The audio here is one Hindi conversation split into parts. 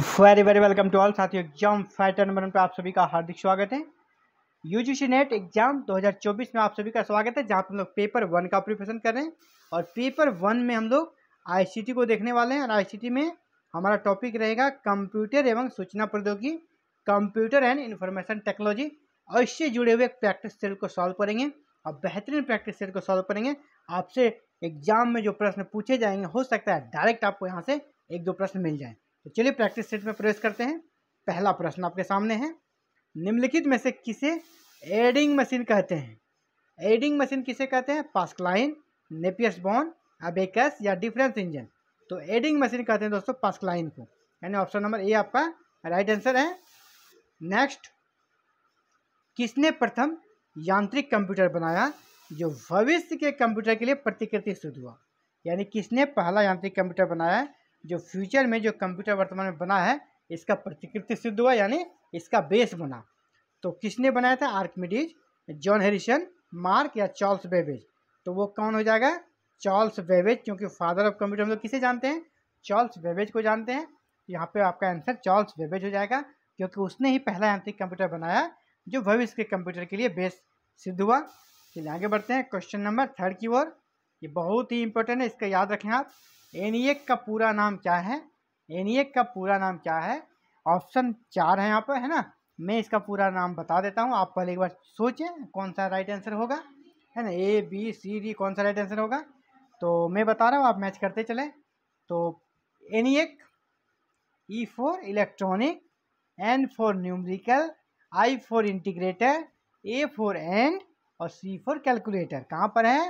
very very welcome to all साथियों एग्जाम फाइटर नंबर पर आप सभी का हार्दिक स्वागत है यूजीसी नेट एग्जाम 2024 में आप सभी का स्वागत है जहां पर हम लोग पेपर वन का प्रिपरेशन कर रहे हैं और पेपर वन में हम लोग आईसीटी को देखने वाले हैं और आईसीटी में हमारा टॉपिक रहेगा कंप्यूटर एवं सूचना प्रौद्योगिकी कंप्यूटर एंड इन्फॉर्मेशन टेक्नोलॉजी और इससे जुड़े हुए प्रैक्टिस सेल को सॉल्व करेंगे और बेहतरीन प्रैक्टिस सेट को सॉल्व करेंगे आपसे एग्जाम में जो प्रश्न पूछे जाएंगे हो सकता है डायरेक्ट आपको यहाँ से एक दो प्रश्न मिल जाए तो चलिए प्रैक्टिस सेट में प्रवेश करते हैं पहला प्रश्न आपके सामने है निम्नलिखित में से किसे एडिंग मशीन कहते हैं एडिंग मशीन किसे कहते हैं पास्कलाइन नेपियस बॉन अबेकस या डिफरेंस इंजन तो एडिंग मशीन कहते हैं दोस्तों पास्कलाइन को यानी ऑप्शन नंबर ए आपका राइट आंसर है नेक्स्ट किसने प्रथम यांत्रिक कंप्यूटर बनाया जो भविष्य के कंप्यूटर के लिए प्रतिकृति सिद्ध हुआ यानी किसने पहला यांत्रिक कंप्यूटर बनाया जो फ्यूचर में जो कंप्यूटर वर्तमान में बना है इसका प्रतिकृति सिद्ध हुआ यानी इसका बेस बना तो किसने बनाया था आर्कमिडीज जॉन हेरिसन मार्क या चार्ल्स बेबेज तो वो कौन हो जाएगा चार्ल्स बेबेज क्योंकि फादर ऑफ कंप्यूटर हम लोग किसे जानते हैं चार्ल्स बेबेज को जानते हैं यहाँ पे आपका आंसर चार्ल्स बेबेज हो जाएगा क्योंकि उसने ही पहला यांत्रिक कंप्यूटर बनाया जो भविष्य के कंप्यूटर के लिए बेस सिद्ध हुआ चलिए आगे बढ़ते हैं क्वेश्चन नंबर थर्ड की ओर ये बहुत ही इंपॉर्टेंट है इसका याद रखें आप एन का पूरा नाम क्या है एन का पूरा नाम क्या है ऑप्शन चार है यहाँ पर है ना मैं इसका पूरा नाम बता देता हूँ आप पहले एक बार सोचें कौन सा राइट आंसर होगा है ना ए बी सी डी कौन सा राइट आंसर होगा तो मैं बता रहा हूँ आप मैच करते चलें तो N E for electronic N for numerical I for integrator A for and और सी फोर कैलकुलेटर कहाँ पर है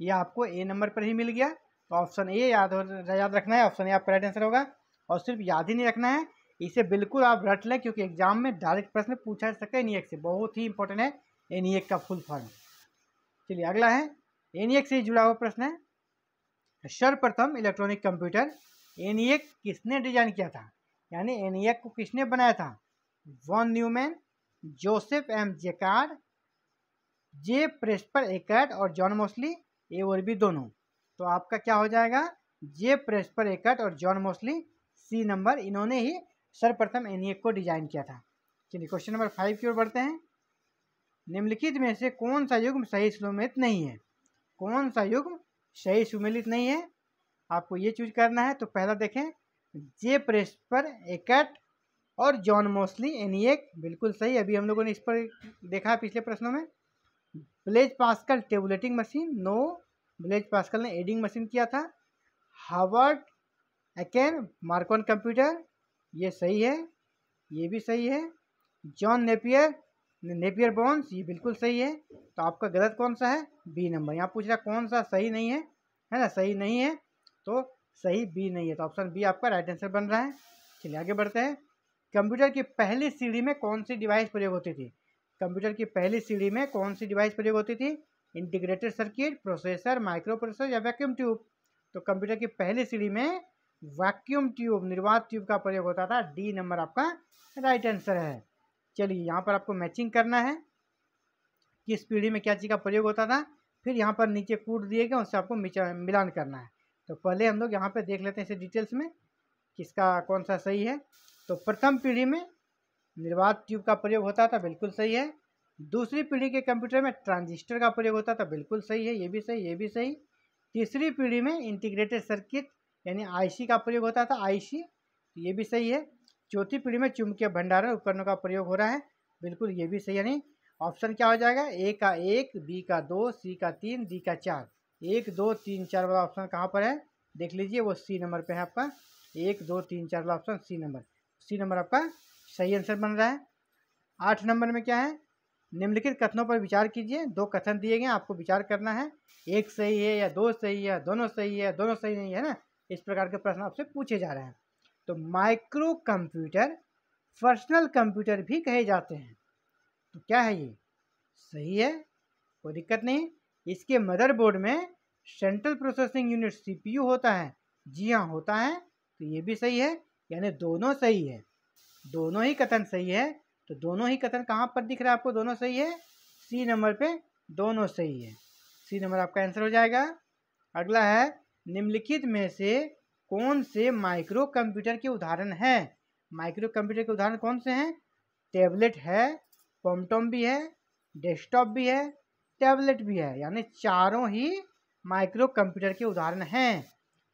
ये आपको ए नंबर पर ही मिल गया तो ऑप्शन ए याद हो याद रखना है ऑप्शन ए आपका राइट आंसर होगा और सिर्फ याद ही नहीं रखना है इसे बिल्कुल आप रट लें क्योंकि एग्जाम में डायरेक्ट प्रश्न पूछा जा सकता है एन e से बहुत ही इंपॉर्टेंट है एन e का फुल फॉर्म चलिए अगला है एन e से जुड़ा हुआ प्रश्न है सर्वप्रथम इलेक्ट्रॉनिक कंप्यूटर एन किसने डिजाइन किया था यानी एन को किसने बनाया था वॉन न्यूमैन जोसेफ एम जेकार जे प्रेस्पर एक और जॉन मोस्ली ए और भी दोनों तो आपका क्या हो जाएगा जे प्रेस्पर एकट और जॉन मोस्ली सी नंबर इन्होंने ही सर्वप्रथम एन e को डिजाइन किया था चलिए क्वेश्चन नंबर फाइव की ओर बढ़ते हैं निम्नलिखित में से कौन सा युग्म सही सुमेलित नहीं है कौन सा युग्म सही सुमेलित नहीं है आपको ये चूज करना है तो पहला देखें जे प्रेस्पर एकट और जॉन मोस्ली एन बिल्कुल सही अभी हम लोगों ने इस पर देखा है पिछले प्रश्नों में Blaise Pascal tabulating machine no Blaise Pascal ने एडिंग मशीन किया था हार्वर्ड एकेन मार्कोन कंप्यूटर ये सही है ये भी सही है जॉन नेपियर नेपियर बॉन्स ये बिल्कुल सही है तो आपका गलत कौन सा है बी नंबर यहाँ पूछ रहा कौन सा सही नहीं है है ना सही नहीं है तो सही बी नहीं है तो ऑप्शन बी आपका राइट आंसर बन रहा है चलिए आगे बढ़ते हैं कंप्यूटर की पहली सीढ़ी में कौन सी डिवाइस प्रयोग होती थी कंप्यूटर की पहली सीढ़ी में कौन सी डिवाइस प्रयोग होती थी integrated circuit processor micro processor या वैक्यूम ट्यूब तो कंप्यूटर की पहली सीढ़ी में वैक्यूम ट्यूब निर्वात ट्यूब का प्रयोग होता था डी नंबर आपका राइट आंसर है चलिए यहाँ पर आपको मैचिंग करना है किस पीढ़ी में क्या चीज़ का प्रयोग होता था फिर यहाँ पर नीचे कूट दिए गए उससे आपको मिलान करना है तो पहले हम लोग यहाँ पर देख लेते हैं इसे डिटेल्स में किसका कौन सा सही है तो प्रथम पीढ़ी में निर्वात ट्यूब का प्रयोग होता था बिल्कुल सही है दूसरी पीढ़ी के कंप्यूटर में ट्रांजिस्टर का प्रयोग होता था बिल्कुल सही है ये भी सही ये भी सही तीसरी पीढ़ी में इंटीग्रेटेड सर्किट यानी आईसी का प्रयोग होता था आईसी ये भी सही है चौथी पीढ़ी में चुंबकीय भंडारण उपकरणों का प्रयोग हो रहा है बिल्कुल ये भी सही यानी ऑप्शन क्या हो जाएगा ए का एक बी का दो सी का तीन डी का चार एक दो तीन चार वाला ऑप्शन कहाँ पर है देख लीजिए वो सी नंबर पर है आपका एक दो तीन चार वाला option C number C number आपका सही आंसर बन रहा है आठ नंबर में क्या है निम्नलिखित कथनों पर विचार कीजिए दो कथन दिए गए आपको विचार करना है एक सही है या दो सही है दोनों सही है दोनों सही नहीं है ना इस प्रकार के प्रश्न आपसे पूछे जा रहे हैं तो माइक्रो कंप्यूटर पर्सनल कंप्यूटर भी कहे जाते हैं तो क्या है ये सही है कोई दिक्कत नहीं इसके मदरबोर्ड में सेंट्रल प्रोसेसिंग यूनिट सी होता है जी हाँ होता है तो ये भी सही है यानी दोनों सही है दोनों ही कथन सही है तो दोनों ही कथन कहाँ पर दिख रहा है आपको दोनों सही है सी नंबर पे दोनों सही है सी नंबर आपका आंसर हो जाएगा अगला है निम्नलिखित में से कौन से माइक्रो कंप्यूटर के उदाहरण हैं माइक्रो कंप्यूटर के उदाहरण कौन से हैं टेबलेट है पॉमटॉम भी है डेस्कटॉप भी है टैबलेट भी है यानी चारों ही माइक्रो कंप्यूटर के उदाहरण हैं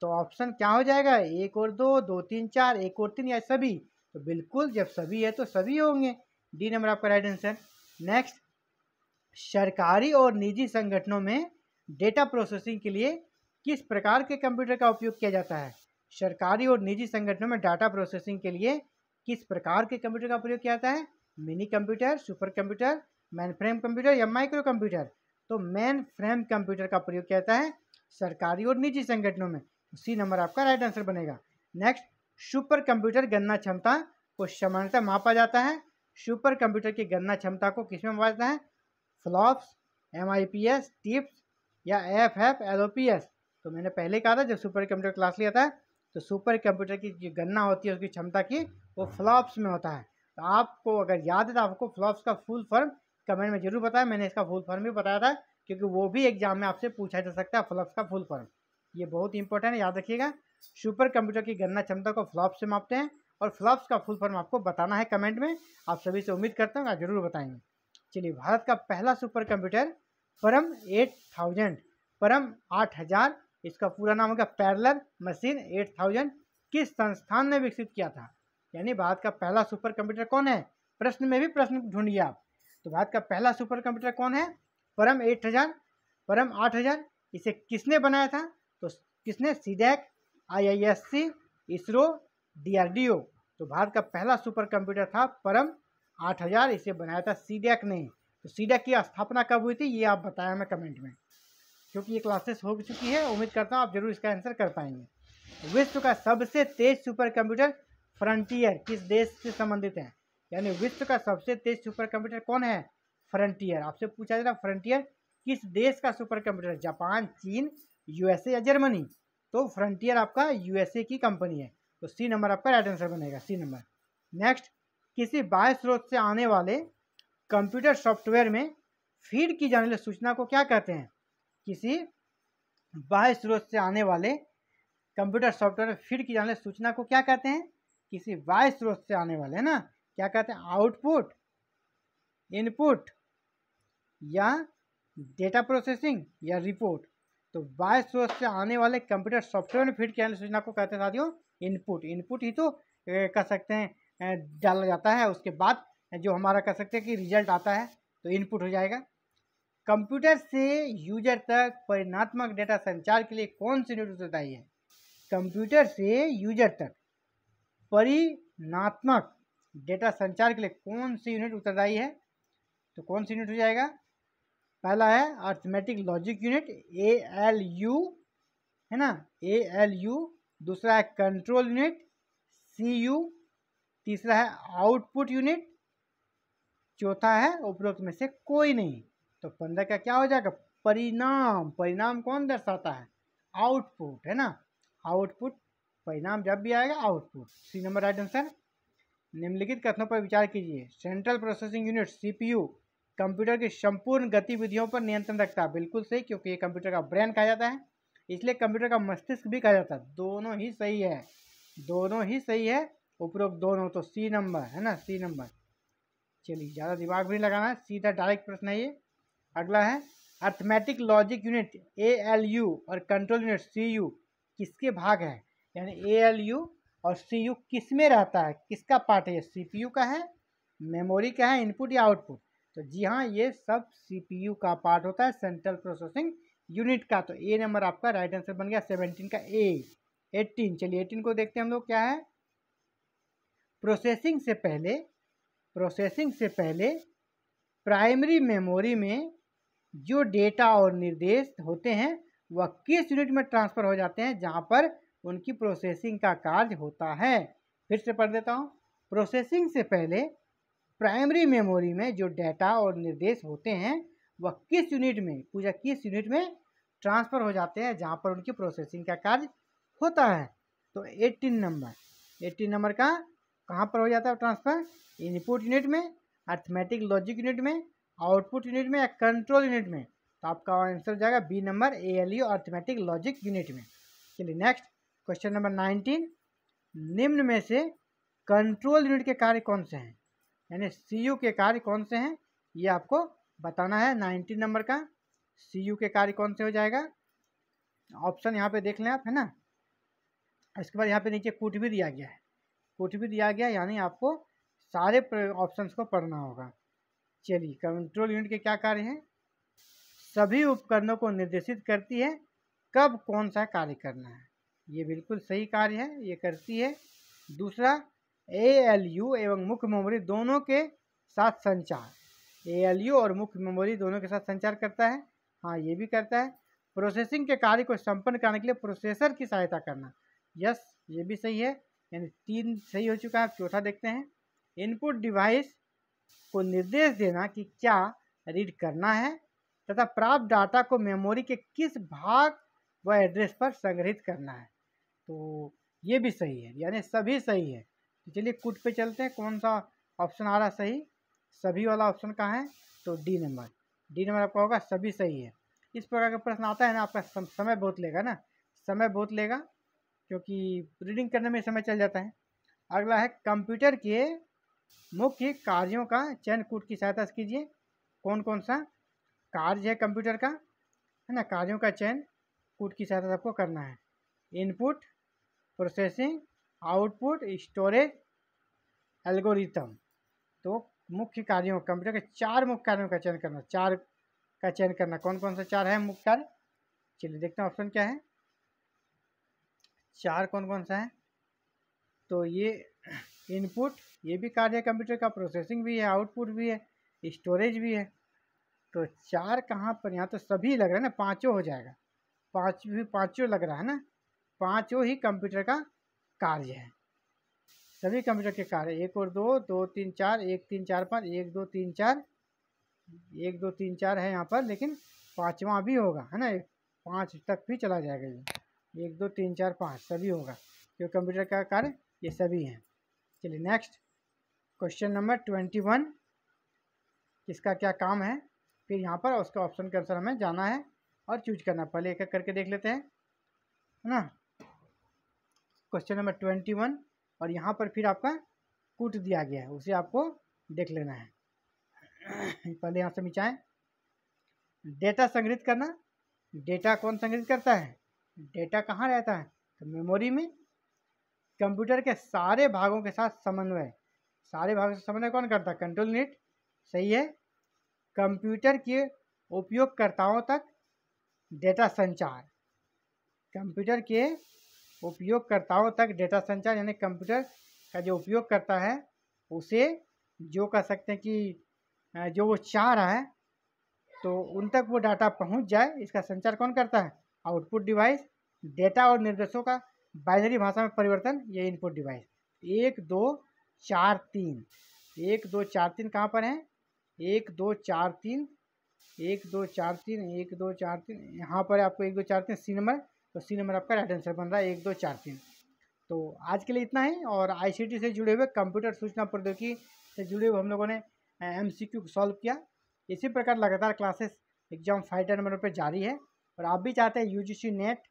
तो ऑप्शन क्या हो जाएगा एक और दो दो तीन चार एक और तीन या सभी तो बिल्कुल जब सभी है तो सभी होंगे डी नंबर आपका राइट आंसर नेक्स्ट सरकारी और निजी संगठनों में डेटा प्रोसेसिंग के लिए किस प्रकार के कंप्यूटर का उपयोग किया जाता है सरकारी और निजी संगठनों में डाटा प्रोसेसिंग के लिए किस प्रकार के कंप्यूटर का प्रयोग किया जाता है mini computer super computer mainframe computer या माइक्रो कंप्यूटर तो मैन फ्रेम कंप्यूटर का प्रयोग किया जाता है सरकारी और निजी संगठनों में सी नंबर आपका राइट आंसर बनेगा नेक्स्ट सुपर कंप्यूटर गणना क्षमता को सामान्यतः मापा जाता है सुपर कंप्यूटर की गणना क्षमता को किसमें मापा जाता है flops M I P S tips या F F L O P S तो मैंने पहले कहा था जब सुपर कंप्यूटर क्लास लिया था तो सुपर कंप्यूटर की जो गणना होती है उसकी क्षमता की वो फ्लॉप्स में होता है तो आपको अगर याद है तो आपको फ्लॉप्स का फुल फॉर्म कमेंट में जरूर बताया मैंने इसका फुल फॉर्म भी बताया था क्योंकि वो भी एग्जाम में आपसे पूछा जा सकता है फ्लॉप्स का फुल फॉर्म ये बहुत इंपॉर्टेंट है याद रखिएगा सुपर कंप्यूटर की गणना क्षमता को फ्लॉप से मापते हैं और फ्लॉप्स का फुल फॉर्म आपको बताना है कमेंट में आप सभी से उम्मीद करता हूँ आप जरूर बताएंगे चलिए भारत का पहला super computer Param eight thousand Param आठ हज़ार इसका पूरा नाम होगा पैरलर मशीन एट थाउजेंड किस संस्थान ने विकसित किया था यानी भारत का पहला सुपर कंप्यूटर कौन है प्रश्न में भी प्रश्न ढूंढिए आप तो भारत का पहला सुपर कंप्यूटर कौन है परम एट हज़ार परम आठ हज़ार इसे किसने बनाया था तो किसने सीडैक आईआईएससी इसरो डीआरडीओ तो भारत का पहला सुपर कंप्यूटर था परम 8000 इसे बनाया था सीडैक ने तो सीडेक की स्थापना कब हुई थी ये आप बताया मैं कमेंट में क्योंकि ये क्लासेस हो चुकी है उम्मीद करता हूँ आप जरूर इसका आंसर कर पाएंगे तो विश्व का सबसे तेज सुपर कंप्यूटर फ्रंटियर किस देश से संबंधित है यानी विश्व का सबसे तेज सुपर कंप्यूटर कौन है फ्रंटियर आपसे पूछा जा रहा फ्रंटियर किस देश का सुपर कंप्यूटर जापान चीन यूएसए या जर्मनी तो फ्रंटियर आपका यूएसए की कंपनी है तो सी नंबर आपका राइट आंसर बनेगा सी नंबर नेक्स्ट किसी बाह्य स्रोत से आने वाले कंप्यूटर सॉफ्टवेयर में फीड की जाने वाली सूचना को क्या कहते हैं किसी बाह्य स्रोत से आने वाले कंप्यूटर सॉफ्टवेयर में फीड की जाने वाली सूचना को क्या कहते हैं किसी बाह्य स्रोत से आने वाले है ना क्या कहते हैं आउटपुट इनपुट या डेटा प्रोसेसिंग या रिपोर्ट तो बाय सोर्स से आने वाले कंप्यूटर सॉफ्टवेयर में फीड किया सूचना को कहते हैं साथियों इनपुट इनपुट ही तो कह सकते हैं डाला जाता है उसके बाद जो हमारा कह सकते हैं कि रिजल्ट आता है तो इनपुट हो जाएगा कंप्यूटर से यूजर तक परिणात्मक डेटा संचार के लिए कौन सी न्यूज उत्तरदायी है कंप्यूटर से यूजर तक परिणात्मक डेटा संचार के लिए कौन सी यूनिट उत्तरदायी है तो कौन सी यूनिट हो जाएगा पहला है arithmetic logic unit A L U है ना ए एल यू दूसरा है कंट्रोल यूनिट सी यू तीसरा है आउटपुट यूनिट चौथा है उपरोक्त में से कोई नहीं तो पंद्रह का क्या हो जाएगा परिणाम परिणाम कौन दर्शाता है आउटपुट है ना आउटपुट परिणाम जब भी आएगा output C number right answer निम्नलिखित कथनों पर विचार कीजिए central processing unit CPU computer की संपूर्ण गतिविधियों पर नियंत्रण रखता है बिल्कुल सही क्योंकि ये कंप्यूटर का ब्रेन कहा जाता है इसलिए कंप्यूटर का मस्तिष्क भी कहा जाता है दोनों ही सही है दोनों ही सही है उपरोक्त दोनों तो सी नंबर है ना सी नंबर चलिए ज़्यादा दिमाग भी लगाना है सीधा डायरेक्ट प्रश्न है ये अगला है arithmetic logic unit A L U और कंट्रोल यूनिट सी यू किसके भाग है यानी ए एल यू और सी यू किस में रहता है किसका पार्ट है सी पी यू का है मेमोरी का है इनपुट या आउटपुट तो जी हाँ ये सब सीपीयू का पार्ट होता है सेंट्रल प्रोसेसिंग यूनिट का तो ए नंबर आपका राइट आंसर बन गया सेवनटीन का ए एटीन चलिए एटीन को देखते हैं हम लोग क्या है प्रोसेसिंग से पहले प्रोसेसिंग से पहले प्राइमरी मेमोरी में जो डेटा और निर्देश होते हैं वह किस यूनिट में ट्रांसफ़र हो जाते हैं जहाँ पर उनकी प्रोसेसिंग का कार्य होता है फिर से पढ़ देता हूँ प्रोसेसिंग से पहले प्राइमरी मेमोरी में जो डेटा और निर्देश होते हैं वह किस यूनिट में पूजा किस यूनिट में ट्रांसफ़र हो जाते हैं जहाँ पर उनकी प्रोसेसिंग का कार्य होता है तो एट्टीन नंबर एट्टीन नंबर का कहाँ पर हो जाता है ट्रांसफ़र इनपुट यूनिट में अर्थमेटिक लॉजिक यूनिट में आउटपुट यूनिट में या कंट्रोल यूनिट में तो आपका आंसर हो जाएगा B number A L U e arithmetic logic unit में चलिए नेक्स्ट क्वेश्चन नंबर नाइनटीन निम्न में से कंट्रोल यूनिट के कार्य कौन से हैं यानी सी यू के कार्य कौन से हैं ये आपको बताना है नाइन्टी नंबर का सी यू के कार्य कौन से हो जाएगा ऑप्शन यहाँ पे देख लें आप है ना इसके बाद यहाँ पे नीचे कुट भी दिया गया है कुट भी दिया गया यानी आपको सारे ऑप्शन को पढ़ना होगा चलिए कंट्रोल यूनिट के क्या कार्य हैं सभी उपकरणों को निर्देशित करती है कब कौन सा कार्य करना है ये बिल्कुल सही कार्य है ये करती है दूसरा ए एल यू एवं मुख्य मेमोरी दोनों के साथ संचार ए एल यू और मुख्य मेमोरी दोनों के साथ संचार करता है हाँ ये भी करता है प्रोसेसिंग के कार्य को संपन्न कराने के लिए प्रोसेसर की सहायता करना यस ये भी सही है यानी तीन सही हो चुका है चौथा देखते हैं इनपुट डिवाइस को निर्देश देना कि क्या रीड करना है तथा प्राप्त डाटा को मेमोरी के किस भाग व एड्रेस पर संग्रहित करना है तो ये भी सही है यानी सभी सही है तो चलिए कुट पे चलते हैं कौन सा ऑप्शन आ रहा सही सभी वाला ऑप्शन कहाँ है तो डी नंबर डी नंबर आपका होगा सभी सही है इस प्रकार का प्रश्न आता है ना आपका समय बहुत लेगा ना समय बहुत लेगा क्योंकि रीडिंग करने में समय चल जाता है अगला है कंप्यूटर के मुख्य कार्यों का चयन कूट की सहायता से कीजिए कौन कौन सा कार्य है कंप्यूटर का है ना कार्यों का चयन कूट की सहायता आपको करना है input processing output storage algorithm तो मुख्य कार्यों कंप्यूटर के चार मुख्य कार्यों का चयन करना चार का चयन करना कौन कौन सा चार है मुख्य कार्य चलिए देखते हैं ऑप्शन क्या है चार कौन कौन सा है तो ये इनपुट ये भी कार्य है कंप्यूटर का प्रोसेसिंग भी है आउटपुट भी है स्टोरेज भी है तो चार कहाँ पर यहाँ तो सभी लग रहा है ना पाँचों हो जाएगा पाँच भी पाँचों लग रहा है ना पाँचों ही कंप्यूटर का कार्य है सभी कंप्यूटर के कार्य एक और दो दो तीन चार एक तीन चार पाँच एक दो तीन चार एक दो तीन चार है यहाँ पर लेकिन पाँचवा भी होगा है ना पाँच तक भी चला जाएगा ये एक दो तीन चार पाँच सभी होगा क्योंकि कंप्यूटर का कार्य ये सभी हैं चलिए next question number twenty one किसका क्या काम है फिर यहाँ पर उसका ऑप्शन के अनुसार हमें जाना है और चूज करना पहले एक एक करके देख लेते हैं है ना क्वेश्चन नंबर ट्वेंटी वन और यहाँ पर फिर आपका कूट दिया गया है उसे आपको देख लेना है पहले यहाँ से मिचाएँ डेटा संग्रहित करना डेटा कौन संग्रहित करता है डेटा कहाँ रहता है तो मेमोरी में कंप्यूटर के सारे भागों के साथ समन्वय सारे भागों से समन्वय कौन करता है कंट्रोल यूनिट सही है कंप्यूटर के उपयोगकर्ताओं तक डेटा संचार कंप्यूटर के उपयोगकर्ताओं तक डेटा संचार यानी कंप्यूटर का जो उपयोग करता है उसे जो कह सकते हैं कि जो वो चाह रहा है तो उन तक वो डाटा पहुंच जाए इसका संचार कौन करता है आउटपुट डिवाइस डेटा और निर्देशों का बाइनरी भाषा में परिवर्तन ये इनपुट डिवाइस एक दो चार तीन एक दो चार तीन कहाँ पर हैं एक दो चार तीन एक दो चार तीन एक दो चार तीन यहाँ पर आपको एक दो चार तीन सी नंबर तो सी नंबर आपका राइट आंसर बन रहा है एक दो चार तीन तो आज के लिए इतना ही और आई से जुड़े हुए कंप्यूटर सूचना प्रौद्योगिकी से जुड़े हुए हम लोगों ने क्यू सॉल्व किया इसी प्रकार लगातार क्लासेस एग्जाम फाइटर नंबर पर जारी है और आप भी चाहते हैं यूजीसी नेट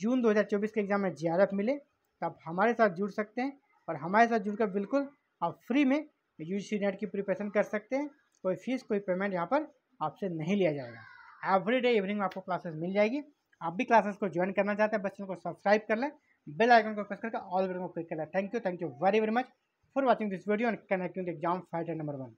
जून 2024 के एग्ज़ाम में जी मिले तो आप हमारे साथ जुड़ सकते हैं और हमारे साथ जुड़कर बिल्कुल आप फ्री में यूजीसी नेट की प्रिपरेशन कर सकते हैं कोई फीस कोई पेमेंट यहाँ पर आपसे नहीं लिया जाएगा एवरी डे इवनिंग में आपको क्लासेस मिल जाएगी आप भी क्लासेस को ज्वाइन करना चाहते हैं बच्चों को सब्सक्राइब कर लें बेल आइकन को प्रेस करके ऑल बटन को क्लिक कर लें thank you thank you very very much for watching this video and connecting exam fighter number one